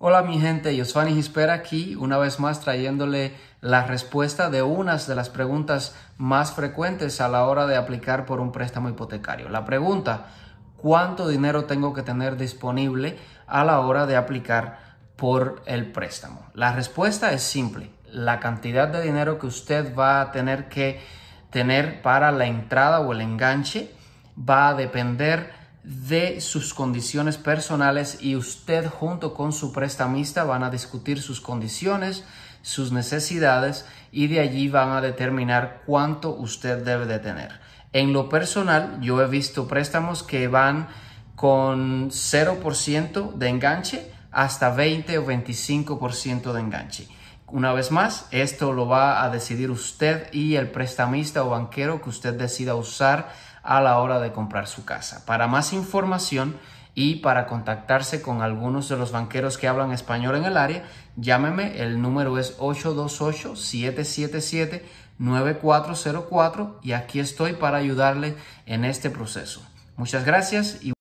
Hola mi gente, Yosvani Gispera aquí, una vez más trayéndole la respuesta de unas de las preguntas más frecuentes a la hora de aplicar por un préstamo hipotecario. La pregunta, ¿cuánto dinero tengo que tener disponible a la hora de aplicar por el préstamo? La respuesta es simple, la cantidad de dinero que usted va a tener que tener para la entrada o el enganche va a depender de sus condiciones personales y usted junto con su prestamista van a discutir sus condiciones, sus necesidades y de allí van a determinar cuánto usted debe de tener. En lo personal, yo he visto préstamos que van con 0% de enganche hasta 20 o 25% de enganche. Una vez más, esto lo va a decidir usted y el prestamista o banquero que usted decida usar a la hora de comprar su casa. Para más información y para contactarse con algunos de los banqueros que hablan español en el área, llámeme, el número es 828-777-9404 y aquí estoy para ayudarle en este proceso. Muchas gracias y